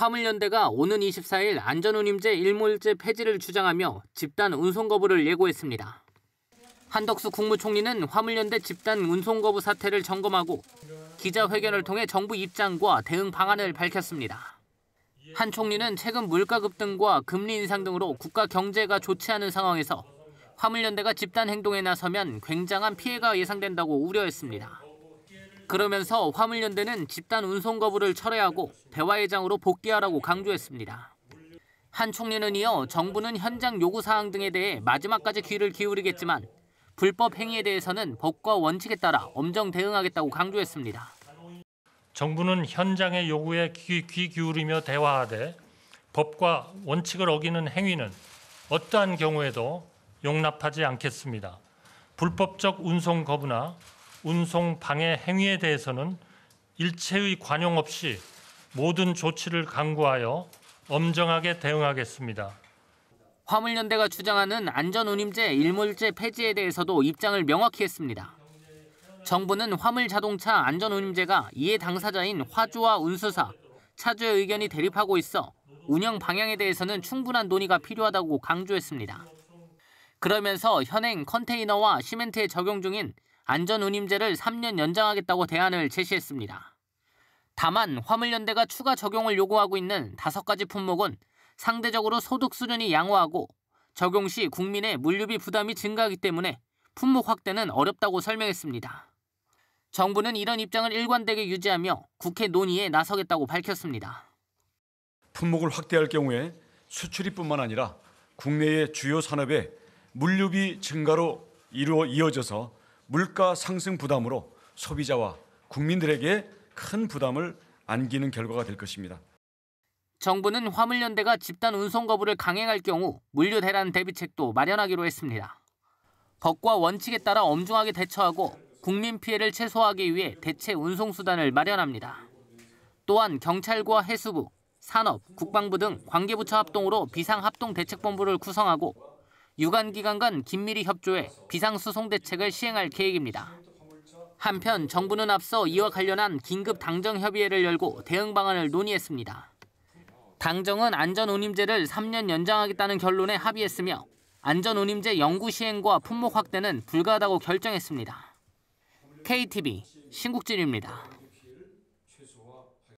화물연대가 오는 24일 안전운임제 일몰제 폐지를 주장하며 집단 운송 거부를 예고했습니다. 한덕수 국무총리는 화물연대 집단 운송 거부 사태를 점검하고 기자회견을 통해 정부 입장과 대응 방안을 밝혔습니다. 한 총리는 최근 물가 급등과 금리 인상 등으로 국가 경제가 좋지 않은 상황에서 화물연대가 집단 행동에 나서면 굉장한 피해가 예상된다고 우려했습니다. 그러면서 화물연대는 집단 운송 거부를 철회하고 대화회장으로 복귀하라고 강조했습니다. 한 총리는 이어 정부는 현장 요구 사항 등에 대해 마지막까지 귀를 기울이겠지만 불법 행위에 대해서는 법과 원칙에 따라 엄정 대응하겠다고 강조했습니다. 정부는 현장의 요구에 귀, 귀 기울이며 대화하되 법과 원칙을 어기는 행위는 어떠한 경우에도 용납하지 않겠습니다. 불법적 운송 거부나 운송 방해 행위에 대해서는 일체의 관용 없이 모든 조치를 강구하여 엄정하게 대응하겠습니다. 화물연대가 주장하는 안전운임제 일몰제 폐지에 대해서도 입장을 명확히 했습니다. 정부는 화물자동차 안전운임제가 이해 당사자인 화주와 운수사, 차주의 의견이 대립하고 있어 운영 방향에 대해서는 충분한 논의가 필요하다고 강조했습니다. 그러면서 현행 컨테이너와 시멘트에 적용 중인 안전운임제를 3년 연장하겠다고 대안을 제시했습니다. 다만 화물연대가 추가 적용을 요구하고 있는 5가지 품목은 상대적으로 소득 수준이 양호하고 적용 시 국민의 물류비 부담이 증가하기 때문에 품목 확대는 어렵다고 설명했습니다. 정부는 이런 입장을 일관되게 유지하며 국회 논의에 나서겠다고 밝혔습니다. 품목을 확대할 경우에 수출입뿐만 아니라 국내의 주요 산업의 물류비 증가로 이루어 이어져서 물가 상승 부담으로 소비자와 국민들에게 큰 부담을 안기는 결과가 될 것입니다. 정부는 화물연대가 집단 운송 거부를 강행할 경우 물류 대란 대비책도 마련하기로 했습니다. 법과 원칙에 따라 엄중하게 대처하고 국민 피해를 최소화하기 위해 대체 운송 수단을 마련합니다. 또한 경찰과 해수부, 산업, 국방부 등 관계부처 합동으로 비상합동대책본부를 구성하고 유관기관 간 긴밀히 협조해 비상수송 대책을 시행할 계획입니다. 한편 정부는 앞서 이와 관련한 긴급 당정 협의회를 열고 대응 방안을 논의했습니다. 당정은 안전운임제를 3년 연장하겠다는 결론에 합의했으며 안전운임제 연구 시행과 품목 확대는 불가하다고 결정했습니다. KTV 신국진입니다.